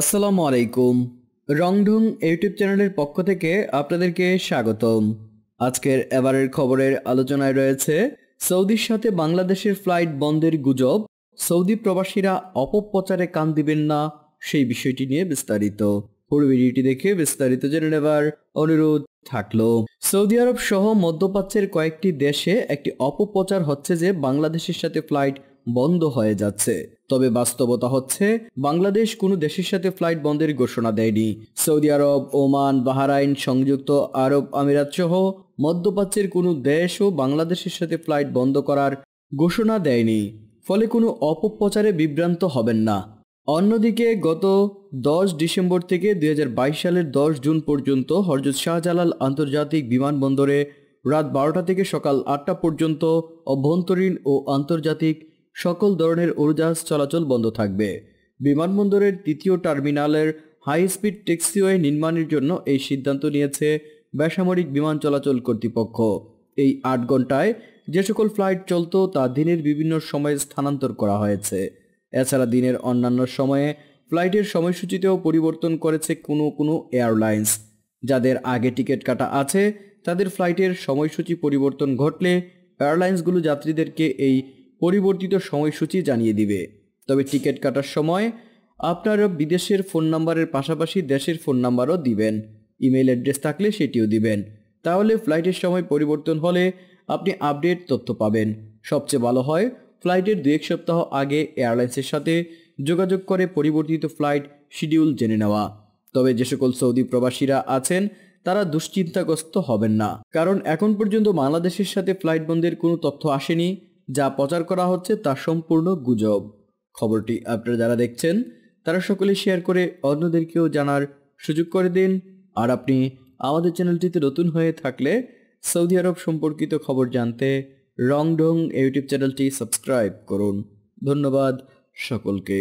আসসালামু আলাইকুম রংডুং ইউটিউব চ্যানেলের পক্ষ থেকে আপনাদেরকে স্বাগতম আজকের এবারের খবরের আলোচনায় রয়েছে সৌদির সাথে বাংলাদেশের ফ্লাইট বন্ধের গুজব সৌদি প্রবাসীরা অপপ্রচারে কান দিবেন না সেই বিষয়টি নিয়ে বিস্তারিত পুরো ভিডিওটি দেখে বিস্তারিত জেনে নেবার অনুরোধ থাকলো সৌদি আরব সহ মধ্যপ্রাচ্যের কয়েকটি দেশে একটি অপপ্রচার হচ্ছে যে বাংলাদেশের সাথে ফ্লাইট বন্ধ হয়ে যাচ্ছে তবে বাস্তবতা হচ্ছে বাংলাদেশ কোনো দেশের সাথে ফ্লাইট বন্ধের ঘোষণা দেয়নি সৌদি আরব ওমান বাহারাইন সংযুক্ত আরব আমিরাত সহ মধ্যপ্রাচ্যের কোনো দেশও বাংলাদেশের সাথে ফ্লাইট বন্ধ করার ঘোষণা দেয়নি ফলে কোনো অপপ্রচারে বিভ্রান্ত হবেন না অন্যদিকে গত দশ ডিসেম্বর থেকে দুই সালের দশ জুন পর্যন্ত হরজত শাহজালাল আন্তর্জাতিক বিমানবন্দরে রাত বারোটা থেকে সকাল আটটা পর্যন্ত অভ্যন্তরীণ ও আন্তর্জাতিক সকল ধরনের উড়োজাহাজ চলাচল বন্ধ থাকবে বিমানবন্দরের তৃতীয় টার্মিনালের হাই স্পিড ট্যাক্সিওয়ে নির্মাণের জন্য এই সিদ্ধান্ত নিয়েছে বেসামরিক বিমান চলাচল কর্তৃপক্ষ এই আট ঘন্টায় যে সকল ফ্লাইট চলত তা দিনের বিভিন্ন সময়ে স্থানান্তর করা হয়েছে এছাড়া দিনের অন্যান্য সময়ে ফ্লাইটের সময়সূচিতেও পরিবর্তন করেছে কোনো কোনো এয়ারলাইন্স যাদের আগে টিকিট কাটা আছে তাদের ফ্লাইটের সময়সূচি পরিবর্তন ঘটলে এয়ারলাইন্সগুলো যাত্রীদেরকে এই পরিবর্তিত সময়সূচি জানিয়ে দিবে তবে টিকিট কাটার সময় আপনারা বিদেশের ফোন নাম্বারের পাশাপাশি দেশের ফোন নাম্বারও দিবেন ইমেল অ্যাড্রেস থাকলে সেটিও দিবেন তাহলে ফ্লাইটের সময় পরিবর্তন হলে আপনি আপডেট তথ্য পাবেন সবচেয়ে ভালো হয় ফ্লাইটের দু এক সপ্তাহ আগে এয়ারলাইন্সের সাথে যোগাযোগ করে পরিবর্তিত ফ্লাইট শিডিউল জেনে নেওয়া তবে যে সকল সৌদি প্রবাসীরা আছেন তারা দুশ্চিন্তাগ্রস্ত হবেন না কারণ এখন পর্যন্ত বাংলাদেশের সাথে ফ্লাইট বন্ধের কোনো তথ্য আসেনি যা প্রচার করা হচ্ছে তা সম্পূর্ণ গুজব খবরটি আপনারা যারা দেখছেন তারা সকলে শেয়ার করে অন্যদেরকেও জানার সুযোগ করে দিন আর আপনি আমাদের চ্যানেলটিতে নতুন হয়ে থাকলে সৌদি আরব সম্পর্কিত খবর জানতে রংঢং ইউটিউব চ্যানেলটি সাবস্ক্রাইব করুন ধন্যবাদ সকলকে